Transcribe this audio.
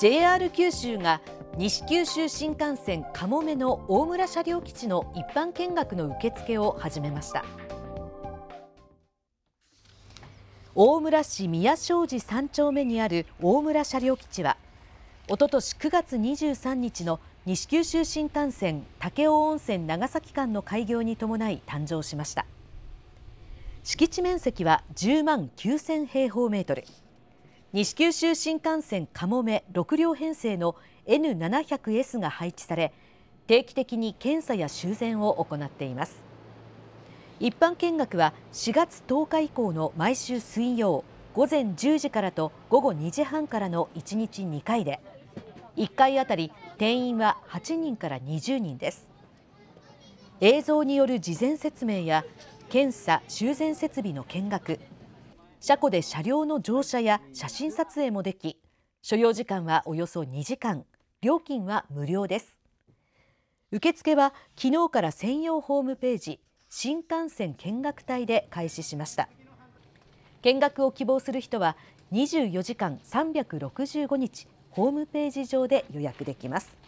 JR 九州が西九州新幹線かもめの大村車両基地の一般見学の受付を始めました大村市宮庄寺3丁目にある大村車両基地はおととし9月23日の西九州新幹線武雄温泉長崎間の開業に伴い誕生しました敷地面積は10万9000平方メートル西九州新幹線かもめ6両編成の N700S が配置され定期的に検査や修繕を行っています一般見学は4月10日以降の毎週水曜午前10時からと午後2時半からの1日2回で1回あたり定員は8人から20人です映像による事前説明や検査・修繕設備の見学車庫で車両の乗車や写真撮影もでき所要時間はおよそ2時間料金は無料です受付は昨日から専用ホームページ新幹線見学隊で開始しました見学を希望する人は24時間365日ホームページ上で予約できます